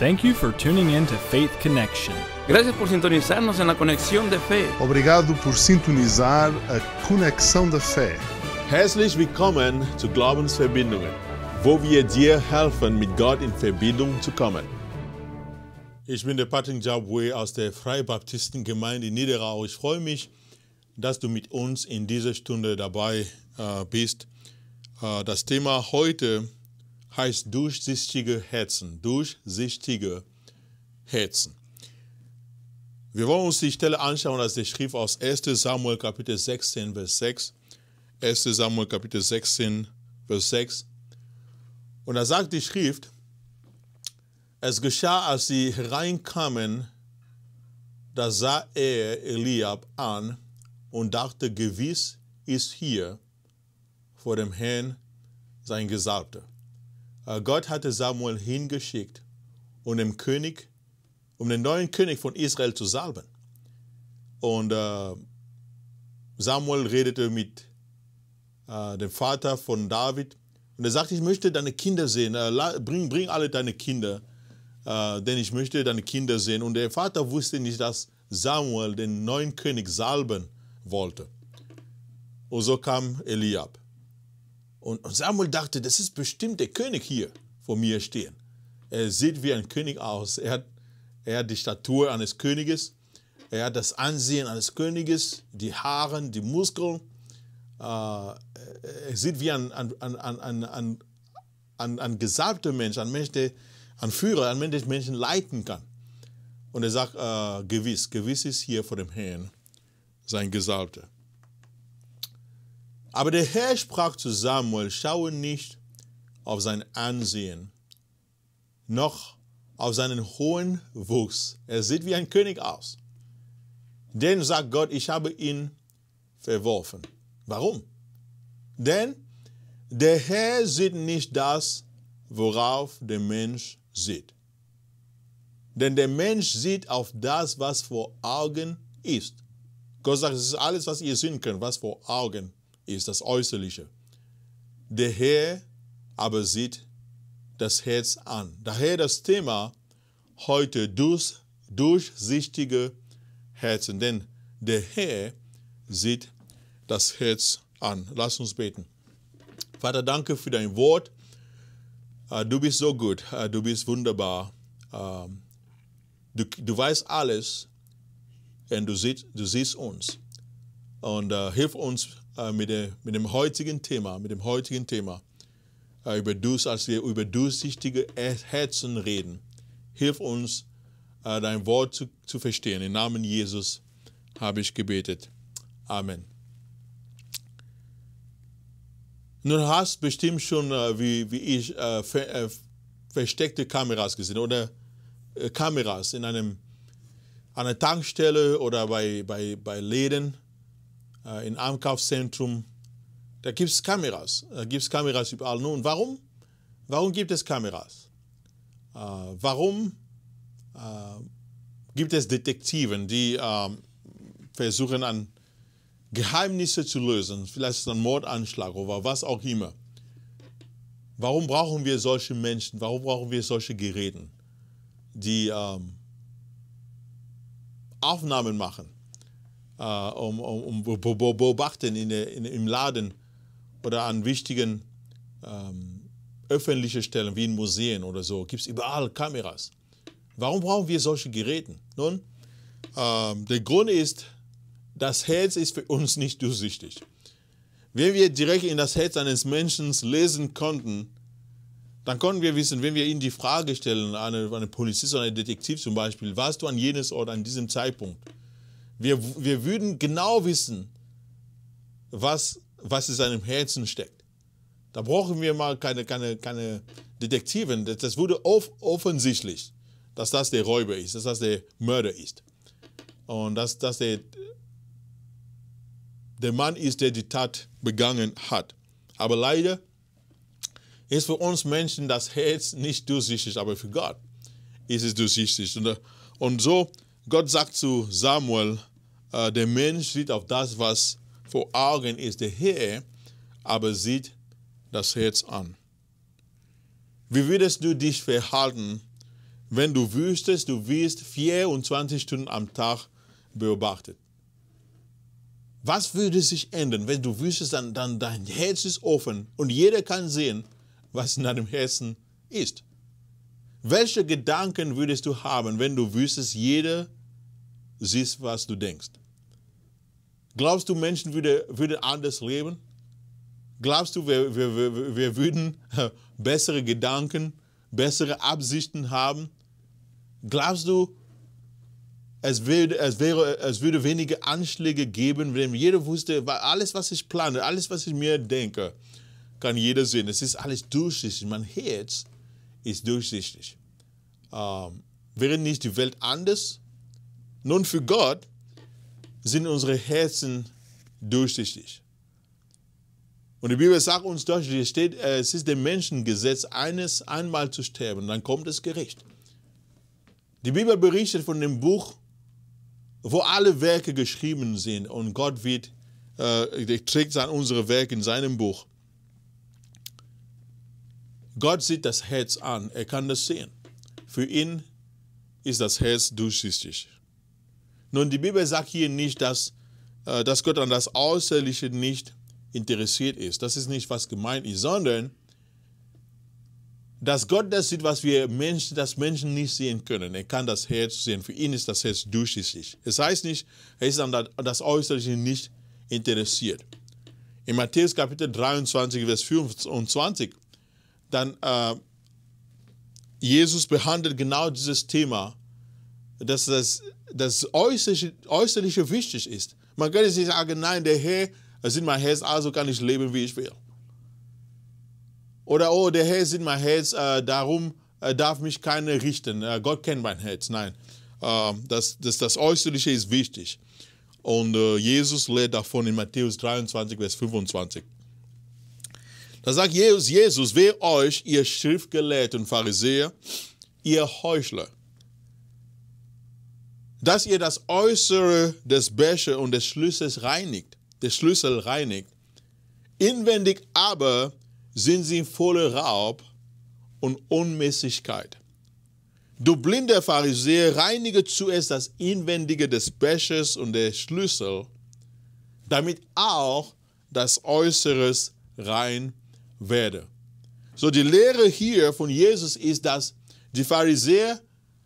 Thank you for tuning in to Faith Connection. Gracias por sintonizarnos en la conexión de fe. Obrigado por sintonizar a conexão da fé. Herzlich willkommen zu Glaubensverbindungen, wo wir dir helfen, mit Gott in Verbindung zu kommen. Ich bin der Patrick Jabwe aus der Freibaptistengemeinde Niederau. Ich freue mich, dass du mit uns in dieser Stunde dabei äh, bist. Äh, das Thema heute ist heißt durchsichtige Herzen. Durchsichtige Herzen. Wir wollen uns die Stelle anschauen aus der Schrift aus 1 Samuel Kapitel 16, Vers 6. 1 Samuel Kapitel 16, Vers 6. Und da sagt die Schrift, es geschah, als sie hereinkamen, da sah er Eliab an und dachte, gewiss ist hier vor dem Herrn sein Gesalbter. Äh, Gott hatte Samuel hingeschickt, um den König, um den neuen König von Israel zu salben. Und äh, Samuel redete mit äh, dem Vater von David und er sagte, ich möchte deine Kinder sehen, äh, bring, bring alle deine Kinder, äh, denn ich möchte deine Kinder sehen. Und der Vater wusste nicht, dass Samuel den neuen König salben wollte. Und so kam Eliab. Und, Samuel dachte, das ist bestimmt der König hier vor mir stehen. Er sieht wie ein König aus. Er hat, er hat die Statur eines Königes. Er hat das Ansehen eines Königes, die Haare, die Muskeln. Äh, er sieht wie ein, ein, ein, ein, ein, ein gesalbter Mensch, ein Mensch, der ein Führer, ein Mensch, der Menschen leiten kann. Und er sagt, äh, gewiss, gewiss ist hier vor dem Herrn sein Gesalbter. Aber der Herr sprach zu Samuel, schaue nicht auf sein Ansehen, noch auf seinen hohen Wuchs. Er sieht wie ein König aus. Denn sagt Gott, ich habe ihn verworfen. Warum? Denn der Herr sieht nicht das, worauf der Mensch sieht. Denn der Mensch sieht auf das, was vor Augen ist. Gott sagt, es ist alles, was ihr sehen könnt, was vor Augen ist das Äußerliche. Der Herr aber sieht das Herz an. Daher das Thema heute durch, durchsichtige Herzen, denn der Herr sieht das Herz an. Lass uns beten. Vater, danke für dein Wort. Ah, du bist so gut, ah, du bist wunderbar. Ah, du, du weißt alles und du siehst, du siehst uns. Und äh, hilf uns äh, mit, der, mit, dem heutigen Thema, mit dem heutigen Thema, äh, über Durst, als wir über durchsichtige Herzen reden. Hilf uns, äh, dein Wort zu, zu verstehen. Im Namen Jesus habe ich gebetet. Amen. Nun hast bestimmt schon, äh, wie, wie ich, äh, ver, versteckte Kameras gesehen oder Kameras in einem, einer Tankstelle oder bei, bei, bei Läden äh, in Einkaufszentrum. Da gibt es Kameras. Da gibt es Kameras überall. Nun, warum? Warum gibt es Kameras? Äh, warum äh, gibt es Detektiven, die ähm, versuchen, an Geheimnisse zu lösen? Vielleicht ist es ein Mordanschlag oder was auch immer. Warum brauchen wir solche Menschen? Warum brauchen wir solche Geräte, die ähm, Aufnahmen machen? äh, um, um, um beobachten in in, im Laden oder an wichtigen ähm, öffentlichen Stellen wie in Museen oder so. Gibt es überall Kameras. Warum brauchen wir solche Geräte? Nun, äh, der Grund ist, das Herz ist für uns nicht durchsichtig. Wenn wir direkt in das Herz eines Menschen lesen konnten, dann konnten wir wissen, wenn wir ihnen die Frage stellen, einem einen Polizist oder einem Detektiv zum Beispiel, warst du an jenes Ort an diesem Zeitpunkt? Wir, wir würden genau wissen, was, was in seinem Herzen steckt. Da brauchen wir mal keine, keine, keine Detektiven. Das, das wurde off offensichtlich, dass das der Räuber ist, dass das der Mörder ist. Und dass das der, der Mann ist, der die Tat begangen hat. Aber leider ist für uns Menschen das Herz nicht durchsichtig, aber für Gott ist es durchsichtig. Und, und so Gott sagt zu Samuel, äh, der Mensch sieht auf das, was vor Augen ist, der Herr, aber sieht das Herz an. Wie würdest du dich verhalten, wenn du wüsstest, du wirst 24 Stunden am Tag beobachtet? Was würde sich ändern, wenn du wüsstest, dann, dann dein Herz ist offen und jeder kann sehen, was in deinem Herzen ist? Welche Gedanken würdest du haben, wenn du wüsstest, jeder sieht, was du denkst? Glaubst du, Menschen würden würde anders leben? Glaubst du, wir, wir, wir würden bessere Gedanken, bessere Absichten haben? Glaubst du, es, würde, es, wäre, es würde weniger Anschläge geben, wenn jeder wusste, alles, was ich plane, alles, was ich mir denke, kann jeder sehen. Es ist alles Man hört es, ist durchsichtig. Ähm, wäre nicht die Welt anders? Nun, für Gott sind unsere Herzen durchsichtig. Und die Bibel sagt uns deutlich, steht, äh, es ist dem Menschengesetz, eines einmal zu sterben, dann kommt das Gericht. Die Bibel berichtet von dem Buch, wo alle Werke geschrieben sind und Gott wird, äh, trägt dann unsere Werke in seinem Buch. Gott sieht das Herz an, er kann das sehen. Für ihn ist das Herz durchsichtig. Nun, die Bibel sagt hier nicht, dass, äh, dass Gott an das Äußerliche nicht interessiert ist. Das ist nicht, was gemeint ist, sondern dass Gott das sieht, was wir Menschen, das Menschen nicht sehen können. Er kann das Herz sehen. Für ihn ist das Herz durchsichtig. Es heißt nicht, er ist an das Äußerliche nicht interessiert. In Matthäus Kapitel 23, Vers 25 dann äh, Jesus behandelt genau dieses Thema, dass das, das Äußerliche, Äußerliche wichtig ist. Man könnte nicht sagen, nein, der Herr ist äh, in mein Herz, also kann ich leben, wie ich will. Oder, oh, der Herr ist in mein Herz, äh, darum äh, darf mich keiner richten. Äh, Gott kennt mein Herz. Nein, äh, das, das, das Äußerliche ist wichtig. Und äh, Jesus lehrt davon in Matthäus 23, Vers 25. Da sagt Jesus, Jesus, weh euch, ihr Schriftgelehrten und Pharisäer, ihr Heuchler, dass ihr das Äußere des Becher und des Schlüssels reinigt, des Schlüssel reinigt. Inwendig aber sind sie voller Raub und Unmäßigkeit. Du blinder Pharisäer, reinige zuerst das Inwendige des Bechers und der Schlüssel, damit auch das Äußeres rein werde. So die Lehre hier von Jesus ist, dass die Pharisäer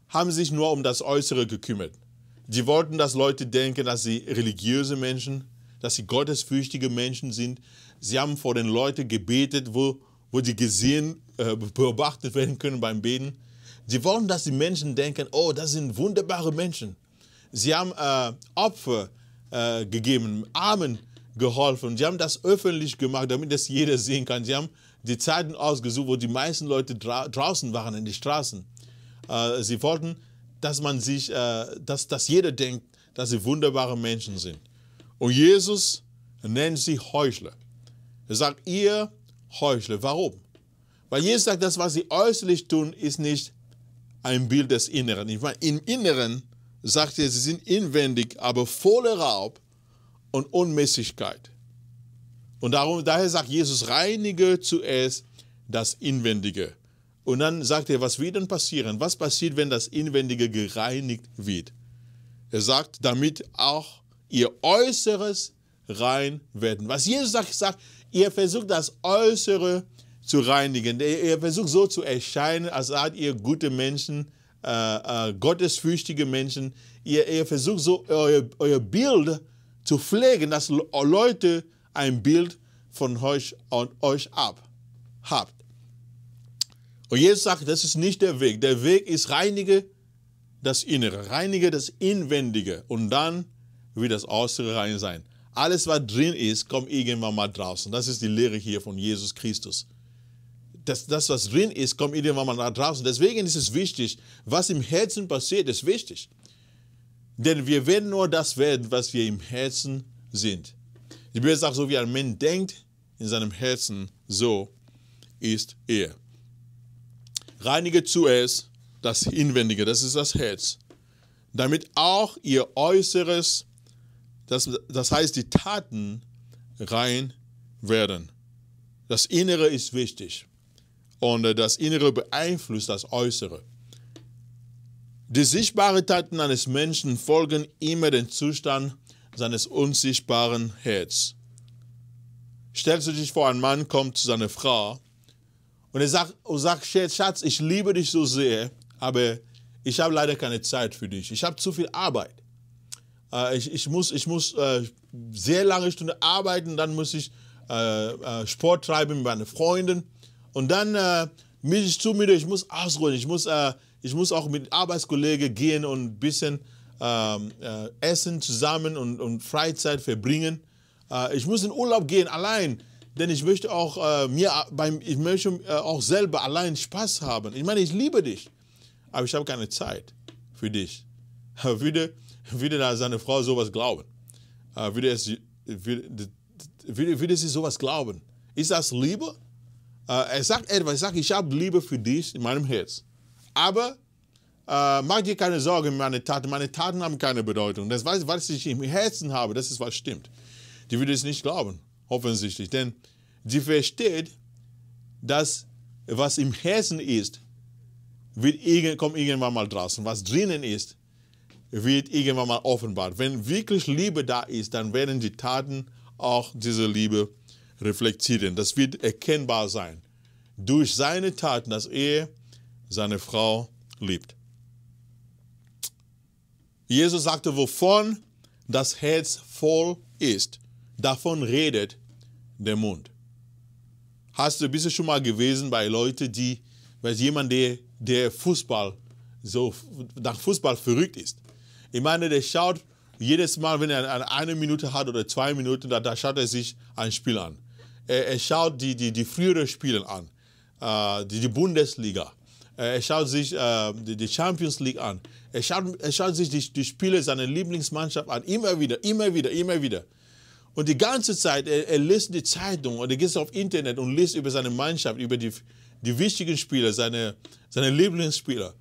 haben sich nur um das Äußere gekümmert. Die wollten, dass Leute denken, dass sie religiöse Menschen, dass sie gottesfürchtige Menschen sind. Sie haben vor den Leuten gebetet, wo, wo die gesehen, äh, beobachtet werden können beim Beten. Sie wollen, dass die Menschen denken, oh, das sind wunderbare Menschen. Sie haben äh, Opfer äh, gegeben, Armen geholfen. Sie haben das öffentlich gemacht, damit das jeder sehen kann. Sie haben die Zeiten ausgesucht, wo die meisten Leute dra draußen waren, in den Straßen. Äh, sie wollten, dass man sich, äh, dass, dass jeder denkt, dass sie wunderbare Menschen sind. Und Jesus nennt sie Heuchler. Er sagt, ihr Heuchler. Warum? Weil Jesus sagt, das, was sie äußerlich tun, ist nicht ein Bild des Inneren. Ich meine, im Inneren sagt er, sie sind inwendig, aber voller Raub und Unmäßigkeit. Und darum, daher sagt Jesus, reinige zuerst das Inwendige. Und dann sagt er, was wird denn passieren? Was passiert, wenn das Inwendige gereinigt wird? Er sagt, damit auch ihr Äußeres rein werden. Was Jesus sagt, sagt, ihr versucht das Äußere zu reinigen. Ihr versucht so zu erscheinen, als seid ihr gute Menschen, äh, äh, gottesfürchtige Menschen. Ihr, ihr versucht so euer, euer Bild zu pflegen, dass Leute ein Bild von euch und euch ab habt. Und Jesus sagt, das ist nicht der Weg. Der Weg ist reinige das Innere, reinige das Inwendige und dann wird das Äußere rein sein. Alles, was drin ist, kommt irgendwann mal draußen. Das ist die Lehre hier von Jesus Christus. Das, das was drin ist, kommt irgendwann mal draußen. Deswegen ist es wichtig, was im Herzen passiert, ist wichtig. Denn wir werden nur das werden, was wir im Herzen sind. Die Bibel sagt, so wie ein Mensch denkt, in seinem Herzen, so ist er. Reinige zuerst das Inwendige, das ist das Herz, damit auch ihr Äußeres, das, das heißt die Taten, rein werden. Das Innere ist wichtig und das Innere beeinflusst das Äußere. Die sichtbaren Taten eines Menschen folgen immer dem Zustand seines unsichtbaren Herzens. Stellst du dich vor, ein Mann kommt zu seiner Frau und er sagt, sagt Schatz, ich liebe dich so sehr, aber ich habe leider keine Zeit für dich. Ich habe zu viel Arbeit. Äh, ich, ich muss, ich muss äh, sehr lange Stunden arbeiten, dann muss ich äh, Sport treiben mit meinen Freunden und dann äh, mich ich zu müde, ich muss ausruhen, ich muss ich muss auch mit Arbeitskollegen gehen und ein bisschen ähm, äh, essen zusammen und, und Freizeit verbringen. Äh, ich muss in Urlaub gehen allein, denn ich möchte auch äh, mir beim, ich möchte äh, auch selber allein Spaß haben. Ich meine, ich liebe dich, aber ich habe keine Zeit für dich. Würde, würde da seine Frau sowas glauben? Äh, würde, es, würde, würde, würde sie sowas glauben? Ist das Liebe? Äh, er sagt etwas, er sagt, ich habe Liebe für dich in meinem Herz. Aber äh, mach dir keine Sorgen, meine Taten. Meine Taten haben keine Bedeutung. Das, was, was ich im Herzen habe, das ist, was stimmt. Die würde es nicht glauben, offensichtlich. Denn sie versteht, dass was im Herzen ist, wird kommt irgendwann mal draußen. Was drinnen ist, wird irgendwann mal offenbart. Wenn wirklich Liebe da ist, dann werden die Taten auch diese Liebe reflektieren. Das wird erkennbar sein. Durch seine Taten, dass er seine Frau liebt. Jesus sagte, wovon das Herz voll ist, davon redet der Mund. Hast du bist schon mal gewesen bei Leuten, die, weiß jemand, der, der Fußball so nach Fußball verrückt ist. Ich meine, der schaut jedes Mal, wenn er eine Minute hat oder zwei Minuten, da, da schaut er sich ein Spiel an. Er, er schaut die, die, die früheren Spiele an, äh, die, die Bundesliga, äh, er schaut sich äh, die Champions League an. Er schaut, er schaut sich die, die, Spiele seiner Lieblingsmannschaft an. Immer wieder, immer wieder, immer wieder. Und die ganze Zeit, er, er liest die Zeitung oder geht auf Internet und liest über seine Mannschaft, über die, die wichtigen Spieler, seine, seine Lieblingsspieler.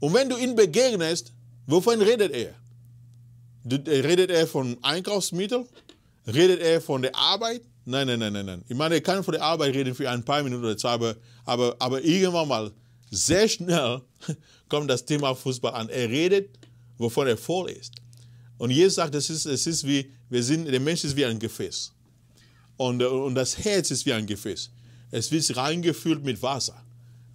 Und wenn du ihn begegnest, wovon redet er? Äh, redet er von Einkaufsmitteln? Redet er von der Arbeit? Nein, nein, nein, nein, nein. Ich meine, er kann von der Arbeit reden für ein paar Minuten oder zwei, aber, aber, aber irgendwann mal sehr schnell kommt das Thema Fußball an. Er redet, wovon er voll ist. Und Jesus sagt, es ist, es ist wie, wir sind, der Mensch ist wie ein Gefäß. Und, äh, und das Herz ist wie ein Gefäß. Es wird reingefüllt mit Wasser.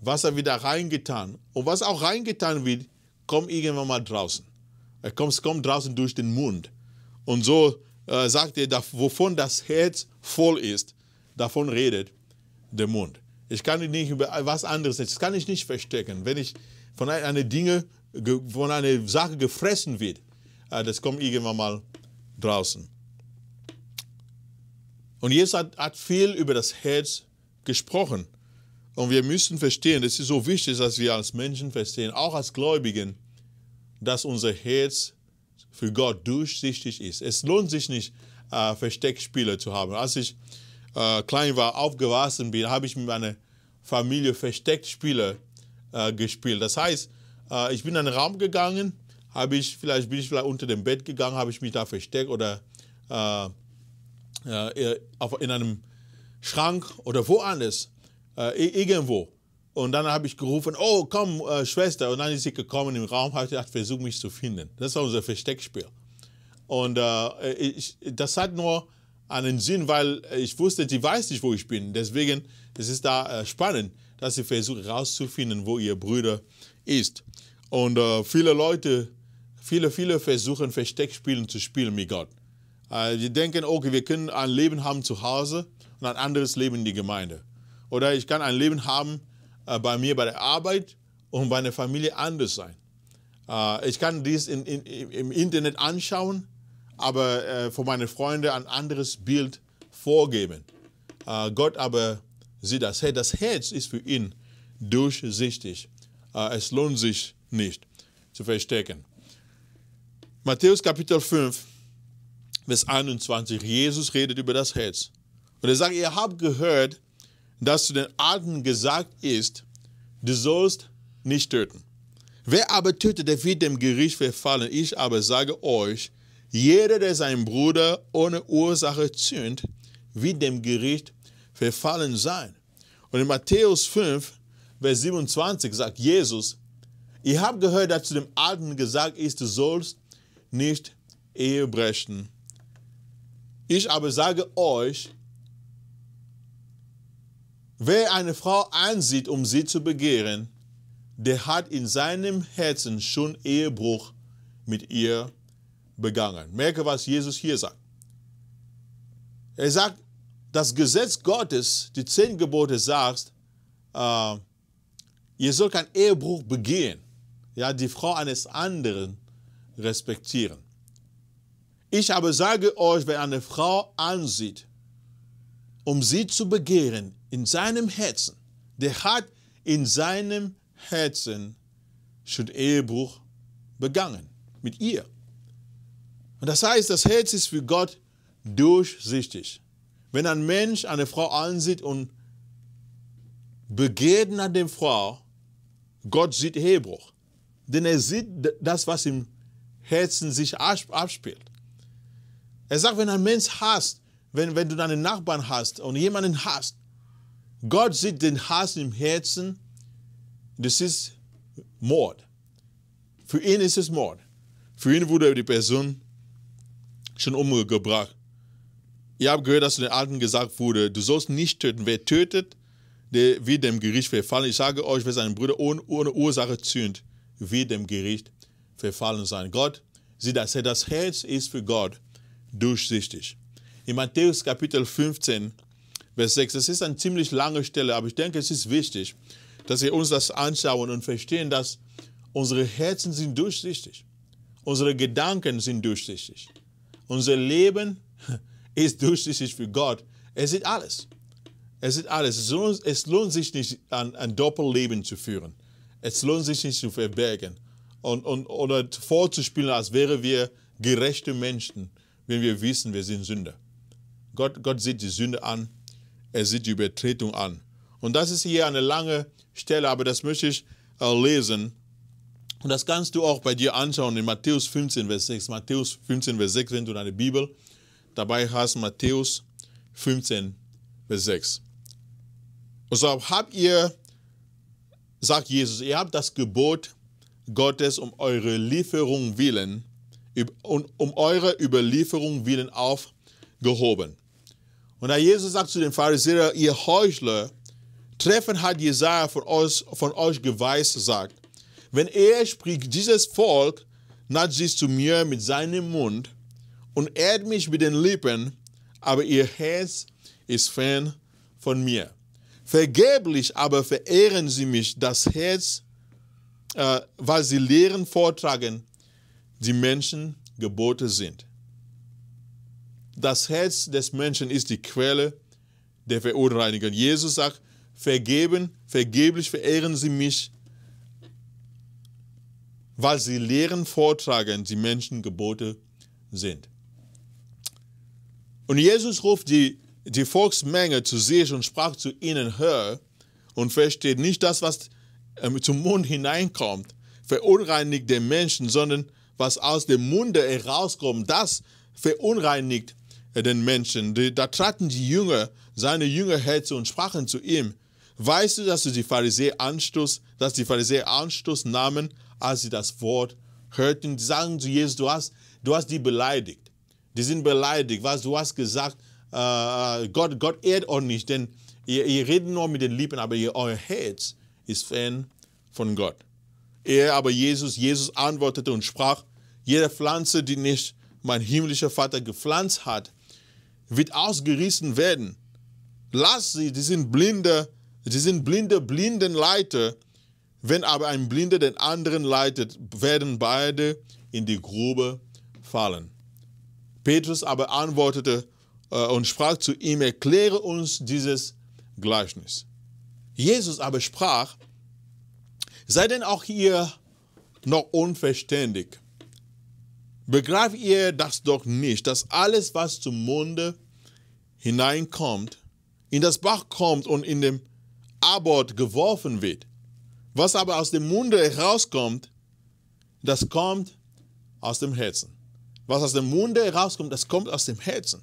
Wasser wird da reingetan. Und was auch reingetan wird, kommt irgendwann mal draußen. Er kommt, kommt draußen durch den Mund. Und so äh, sagt er, wovon das Herz voll ist, davon redet der Mund. Ich kann nicht über was anderes, das kann ich nicht verstecken. Wenn ich von einer Dinge, von einer Sache gefressen wird, äh, das kommt irgendwann mal draußen. Und Jesus hat, hat viel über das Herz gesprochen. Und wir müssen verstehen, das ist so wichtig, dass wir als Menschen verstehen, auch als Gläubigen, dass unser Herz für Gott durchsichtig ist. Es lohnt sich nicht, äh, Versteckspiele zu haben. Als ich äh, klein war, aufgewachsen bin, habe ich mit meiner Familie Verstecktspiele äh, gespielt. Das heißt, äh, ich bin in einen Raum gegangen, habe ich vielleicht bin ich vielleicht unter dem Bett gegangen, habe ich mich da versteckt oder äh, äh, äh, in einem Schrank oder woanders, irgendwo. Und dann habe ich gerufen, oh komm Schwester, und dann ist sie gekommen im Raum, habe ich gedacht, versuch mich zu finden. Das war unser Versteckspiel. Und ich, das hat nur einen Sinn, weil äh, ich wusste, die weiß nicht, wo ich bin. Deswegen es ist da äh, spannend, dass sie versucht herauszufinden, wo ihr Bruder ist. Und äh, viele Leute, viele, viele versuchen Versteckspielen zu spielen mit Gott. Äh, die denken, okay, wir können ein Leben haben zu Hause und ein anderes Leben in die Gemeinde. Oder ich kann ein Leben haben äh, bei mir bei der Arbeit und bei der Familie anders sein. Äh, ich kann dies in, in, im Internet anschauen aber äh, für meine Freunde ein anderes Bild vorgeben. Äh, Gott aber sieht das Herz. Das Herz ist für ihn durchsichtig. Äh, es lohnt sich nicht zu verstecken. Matthäus Kapitel 5, Vers 21. Jesus redet über das Herz. Und er sagt, ihr habt gehört, dass zu den Alten gesagt ist, du sollst nicht töten. Wer aber tötet, der wird dem Gericht verfallen. Ich aber sage euch, jeder, der seinen Bruder ohne Ursache zündet, wird dem Gericht verfallen sein. Und in Matthäus 5, Vers 27 sagt Jesus, ihr habt gehört, dass zu dem Alten gesagt ist, du sollst nicht Ehe brechen. Ich aber sage euch, wer eine Frau ansieht, um sie zu begehren, der hat in seinem Herzen schon Ehebruch mit ihr begangen. Merke, was Jesus hier sagt. Er sagt, das Gesetz Gottes, die zehn Gebote sagt, äh, ihr sollt keinen Ehebruch begehen, ja, die Frau eines anderen respektieren. Ich aber sage euch, wer eine Frau ansieht, um sie zu begehren in seinem Herzen, der hat in seinem Herzen schon Ehebruch begangen mit ihr. Und das heißt, das Herz ist für Gott durchsichtig. Wenn ein Mensch eine Frau ansieht und begehrt nach der Frau, Gott sieht Ehebruch. Denn er sieht das, was im Herzen sich abspielt. Er sagt, wenn ein Mensch hasst, wenn, wenn du deinen Nachbarn hast und jemanden hast, Gott sieht den Hass im Herzen, das ist Mord. Für ihn ist es Mord. Für ihn wurde die Person schon umgebracht. Ihr habt gehört, dass zu den Alten gesagt wurde, du sollst nicht töten. Wer tötet, der wird dem Gericht verfallen. Ich sage euch, wer seinen Bruder ohne, ohne Ursache zündet, wird dem Gericht verfallen sein. Gott sieht, dass er das Herz ist für Gott durchsichtig. In Matthäus Kapitel 15, Vers 6, das ist eine ziemlich lange Stelle, aber ich denke, es ist wichtig, dass wir uns das anschauen und verstehen, dass unsere Herzen sind durchsichtig. Unsere Gedanken sind durchsichtig. Unser Leben ist durchsichtig für Gott. Er sieht alles. Er sieht alles. Es lohnt, es lohnt sich nicht, ein, ein Doppelleben zu führen. Es lohnt sich nicht zu verbergen und, und, oder vorzuspielen, als wären wir gerechte Menschen, wenn wir wissen, wir sind Sünder. Gott, Gott sieht die Sünde an, er sieht die Übertretung an. Und das ist hier eine lange Stelle, aber das möchte ich äh, lesen. Und das kannst du auch bei dir anschauen in Matthäus 15, Vers 6. Matthäus 15, Vers 6, wenn du deine Bibel dabei hast, Matthäus 15, Vers 6. Und so habt ihr, sagt Jesus, ihr habt das Gebot Gottes um eure Lieferung willen und um eure Überlieferung willen aufgehoben. Und da Jesus sagt zu den Pharisäern, ihr Heuchler, treffen hat Jesaja von euch, von euch geweissagt. Wenn er spricht, dieses Volk naht sich zu mir mit seinem Mund und ehrt mich mit den Lippen, aber ihr Herz ist fern von mir. Vergeblich aber verehren sie mich, das Herz, äh, weil sie Lehren vortragen, die Menschen Gebote sind. Das Herz des Menschen ist die Quelle der Verunreinigung. Jesus sagt, vergeben, vergeblich verehren sie mich, weil sie Lehren vortragen, die Menschengebote sind. Und Jesus ruft die, die Volksmenge zu sich und sprach zu ihnen, hör und versteht nicht das, was ähm, zum Mund hineinkommt, verunreinigt den Menschen, sondern was aus dem Munde herauskommt, das verunreinigt äh, den Menschen. Da traten die Jünger, seine Jünger herzu und sprachen zu ihm, weißt du, dass du die Pharisäer Anstoß, dass die Pharisäer Anstoß nahmen als sie das Wort hörten. Die sagen zu Jesus, du hast, du hast die beleidigt. Die sind beleidigt, was du hast gesagt, äh, äh Gott, Gott ehrt euch nicht, denn ihr, ihr redet nur mit den Lieben, aber ihr, euer Herz ist fern von Gott. Er aber Jesus, Jesus antwortete und sprach, jede Pflanze, die nicht mein himmlischer Vater gepflanzt hat, wird ausgerissen werden. Lass sie, die sind blinde, die sind blinde blinden Leiter. Wenn aber ein Blinder den anderen leitet, werden beide in die Grube fallen. Petrus aber antwortete äh, und sprach zu ihm, erkläre uns dieses Gleichnis. Jesus aber sprach, seid denn auch ihr noch unverständig? Begreift ihr das doch nicht, dass alles, was zum Munde hineinkommt, in das Bach kommt und in den Abort geworfen wird? Was aber aus dem Munde herauskommt, das kommt aus dem Herzen. Was aus dem Munde herauskommt, das kommt aus dem Herzen.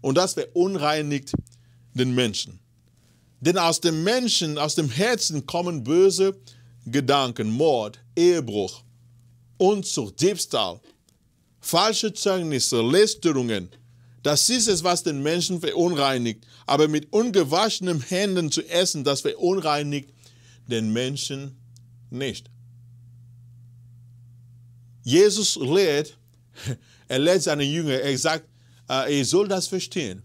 Und das verunreinigt den Menschen. Denn aus dem Menschen, aus dem Herzen kommen böse Gedanken, Mord, Ehebruch, Unzucht, Diebstahl, falsche Zeugnisse, Lästerungen. Das ist es, was den Menschen verunreinigt. Aber mit ungewaschenen Händen zu essen, das verunreinigt den Menschen nicht. Jesus lehrt, er lehrt seine Jünger, er sagt, äh, ihr sollt das verstehen.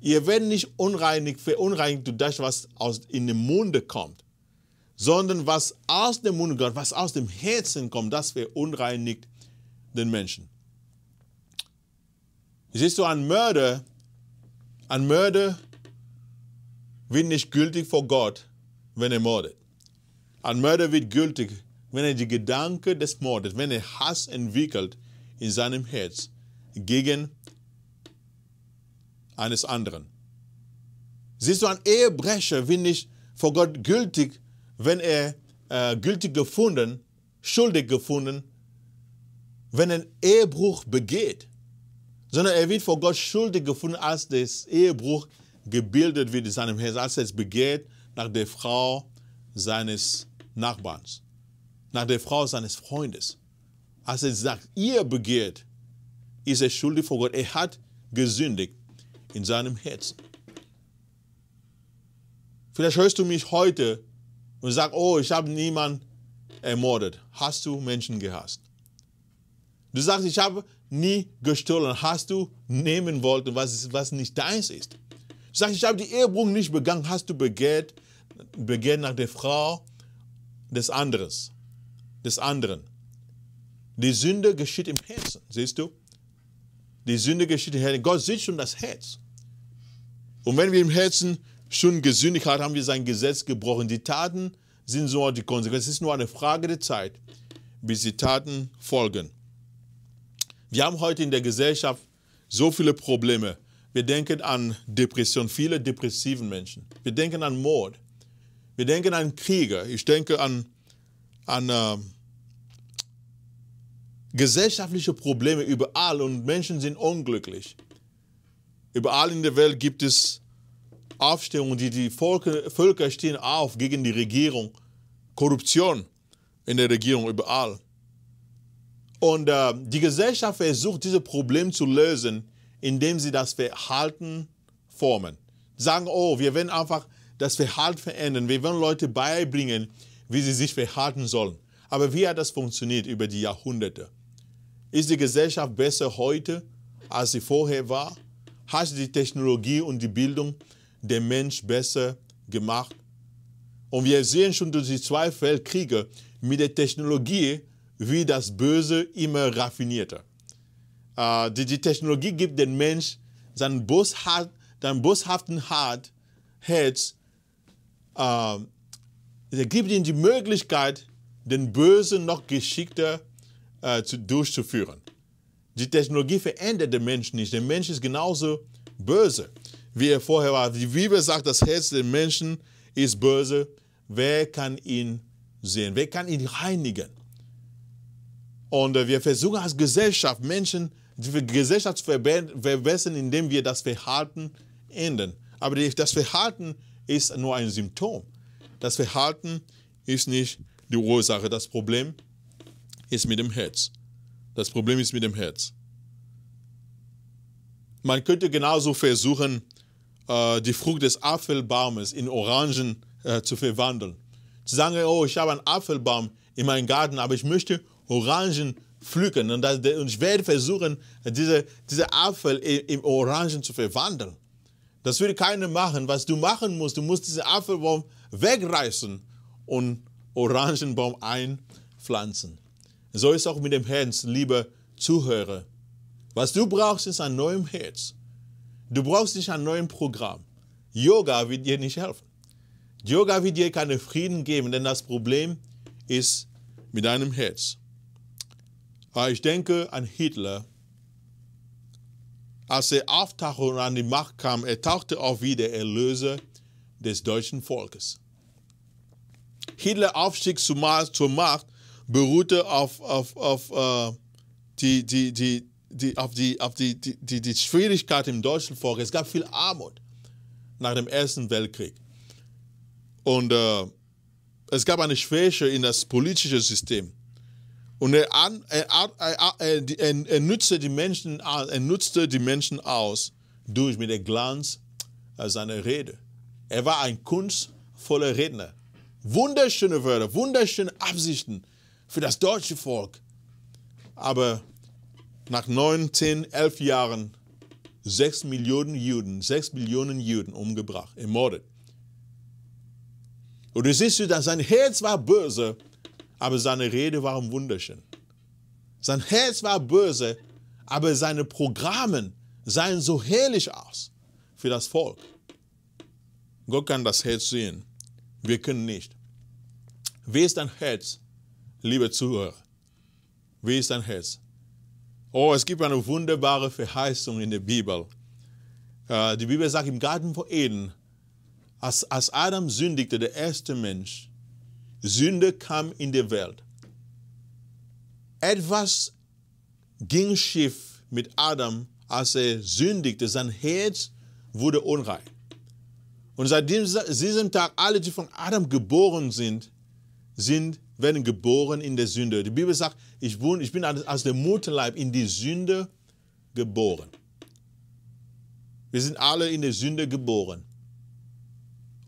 Ihr werdet nicht unreinig, verunreinigt durch das, was aus, in den Munde kommt, sondern was aus dem Munde kommt, was aus dem Herzen kommt, das verunreinigt den Menschen. Siehst du, ein Mörder, ein Mörder wird nicht gültig vor Gott, wenn er mordet. Ein Mörder wird gültig, wenn er die Gedanken des Mordes, wenn er Hass entwickelt in seinem Herz gegen eines anderen. Siehst du, ein Ehebrecher wird nicht vor Gott gültig, wenn er äh, gültig gefunden, schuldig gefunden, wenn ein Ehebruch begeht, sondern er wird vor Gott schuldig gefunden, als das Ehebruch gebildet wird in seinem Herz, als er es begeht nach der Frau seines Nachbarns, nach der Frau seines Freundes. Als er sagt, ihr begehrt, ist er schuldig vor Gott. Er hat gesündigt in seinem Herzen. Vielleicht hörst du mich heute und sagst, oh, ich habe niemanden ermordet. Hast du Menschen gehasst? Du sagst, ich habe nie gestohlen. Hast du nehmen wollen, was, was nicht deins ist? Du sagst, ich habe die Ehebruch nicht begangen. Hast du begehrt, begehrt nach der Frau des anderes, des anderen. Die Sünde geschieht im Herzen, siehst du? Die Sünde geschieht im Herzen. Gott sieht schon das Herz. Und wenn wir im Herzen schon gesündigt haben, haben wir sein Gesetz gebrochen. Die Taten sind so die Konsequenz. Es ist nur eine Frage der Zeit, bis die Taten folgen. Wir haben heute in der Gesellschaft so viele Probleme. Wir denken an Depression, viele depressiven Menschen. Wir denken an Mord. Wir denken an Kriege, ich denke an, an äh, gesellschaftliche Probleme überall und Menschen sind unglücklich. Überall in der Welt gibt es Aufstellungen, die, die Volke, Völker stehen auf gegen die Regierung. Korruption in der Regierung überall. Und äh, die Gesellschaft versucht, diese Probleme zu lösen, indem sie das Verhalten formen. Sagen, oh, wir werden einfach dass wir Verhalten verändern. Wir wollen Leute beibringen, wie sie sich verhalten sollen. Aber wie hat das funktioniert über die Jahrhunderte? Ist die Gesellschaft besser heute, als sie vorher war? Hat die Technologie und die Bildung den Mensch besser gemacht? Und wir sehen schon durch die zwei Weltkriege mit der Technologie, wie das Böse immer raffinierter. Äh, die, Technologie gibt dem Mensch sein, boshaften Hart, Herz äh, er gibt ihnen die Möglichkeit, den Bösen noch geschickter äh, zu, durchzuführen. Die Technologie verändert den Menschen nicht. Der Mensch ist genauso böse, wie er vorher war. Die Bibel sagt, das Herz des Menschen ist böse. Wer kann ihn sehen? Wer kann ihn reinigen? Und äh, wir versuchen als Gesellschaft Menschen, die Gesellschaft zu verbessern, indem wir das Verhalten ändern. Aber das Verhalten ist nur ein Symptom. Das Verhalten ist nicht die Ursache. Das Problem ist mit dem Herz. Das Problem ist mit dem Herz. Man könnte genauso versuchen, äh, die Frucht des Apfelbaumes in Orangen äh, zu verwandeln. Zu sagen, oh, ich habe einen Apfelbaum in meinem Garten, aber ich möchte Orangen pflücken. Und, ich werde versuchen, diese, diese Apfel in Orangen zu verwandeln. Das will keiner machen. Was du machen musst, du musst diesen Apfelbaum wegreißen und Orangenbaum einpflanzen. So ist auch mit dem Herz, liebe Zuhörer. Was du brauchst, ist ein neues Herz. Du brauchst nicht ein neues Programm. Yoga wird dir nicht helfen. Yoga wird dir keinen Frieden geben, denn das Problem ist mit deinem Herz. Aber ah, Ich denke an Hitler als er auftauchte und an die Macht kam, er tauchte auch wie der Erlöser des deutschen Volkes. Hitler Aufstieg zur Macht beruhte auf, die, die Schwierigkeit im deutschen Volk. Es gab viel Armut nach dem Ersten Weltkrieg. Und äh, es gab eine Schwäche in das politische System. Und er, er, er, er, nutzte die Menschen, er nutzte die Menschen aus durch mit dem Glanz äh, seiner Rede. Er war ein kunstvoller Redner. Wunderschöne Wörter, wunderschöne Absichten für das deutsche Volk. Aber nach neun, zehn, elf Jahren sechs Millionen Juden, sechs Millionen Juden umgebracht, ermordet. Und du siehst, dass sein Herz war böse aber seine Rede waren wunderschön. Sein Herz war böse, aber seine Programme sahen so herrlich aus für das Volk. Gott kann das Herz sehen. Wir können nicht. Wie ist dein Herz, liebe Zuhörer? Wie ist dein Herz? Oh, es gibt eine wunderbare Verheißung in der Bibel. Äh, die Bibel sagt im Garten von Eden, als, als Adam sündigte, der erste Mensch, Sünde kam in die Welt. Etwas ging schief mit Adam, als er sündigte. Sein Herz wurde unrein. Und seit diesem Tag, alle, die von Adam geboren sind, sind, werden geboren in der Sünde. Die Bibel sagt, ich bin, ich bin aus dem Mutterleib in die Sünde geboren. Wir sind alle in der Sünde geboren.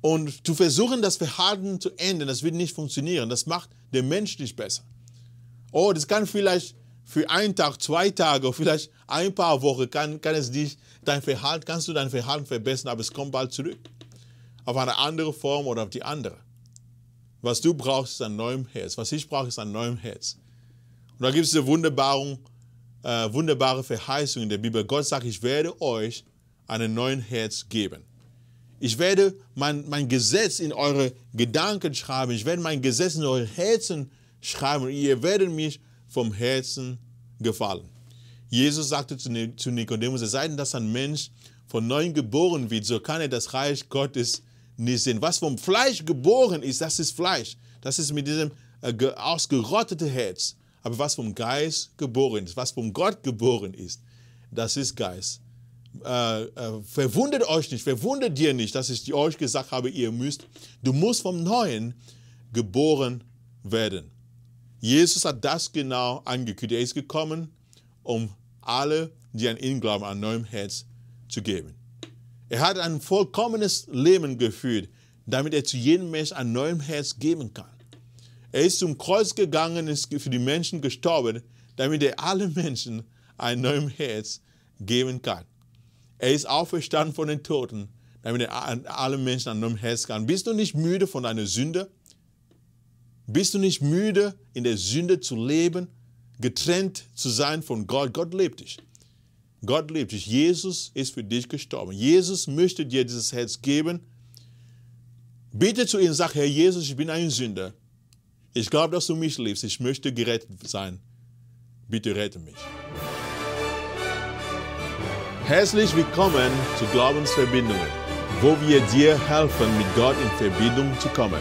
Und zu versuchen, das Verhalten zu ändern, das wird nicht funktionieren. Das macht den Mensch nicht besser. Oh, das kann vielleicht für einen Tag, zwei Tage, vielleicht ein paar Wochen kann, kann es dich, dein Verhalten, kannst du dein Verhalten verbessern, aber es kommt bald zurück. Auf eine andere Form oder auf die andere. Was du brauchst, ist ein neues Herz. Was ich brauche, ist ein neues Herz. Und da gibt es eine wunderbare, äh, wunderbare Verheißung in der Bibel. Gott sagt, ich werde euch einen neuen Herz geben. Ich werde mein, mein Gesetz in eure Gedanken schreiben. Ich werde mein Gesetz in eure Herzen schreiben. Und ihr werdet mich vom Herzen gefallen. Jesus sagte zu, zu Nikodemus, es sei denn, dass ein Mensch von neuem geboren wird, so kann er das Reich Gottes nicht sehen. Was vom Fleisch geboren ist, das ist Fleisch. Das ist mit diesem äh, ausgerottete Herz. Aber was vom Geist geboren ist, was von Gott geboren ist, das ist Geist äh, äh, verwundet euch nicht, verwundet dir nicht, dass ich euch gesagt habe, ihr müsst. Du musst vom Neuen geboren werden. Jesus hat das genau angekündigt. Er ist gekommen, um alle, die an ihn glauben, ein neues Herz zu geben. Er hat ein vollkommenes Leben geführt, damit er zu jedem Menschen ein neues Herz geben kann. Er ist zum Kreuz gegangen, ist für die Menschen gestorben, damit er allen Menschen ein neues Herz geben kann. Er ist auferstanden von den Toten, damit er alle Menschen an dem Herz kann. Bist du nicht müde von deiner Sünde? Bist du nicht müde, in der Sünde zu leben, getrennt zu sein von Gott? Gott liebt dich. Gott liebt dich. Jesus ist für dich gestorben. Jesus möchte dir dieses Herz geben. Bitte zu ihm, sag, Herr Jesus, ich bin ein Sünder. Ich glaube, dass du mich liebst. Ich möchte gerettet sein. Bitte rette mich. Herzlich willkommen zu Glaubensverbindungen, wo wir dir helfen, mit Gott in Verbindung zu kommen.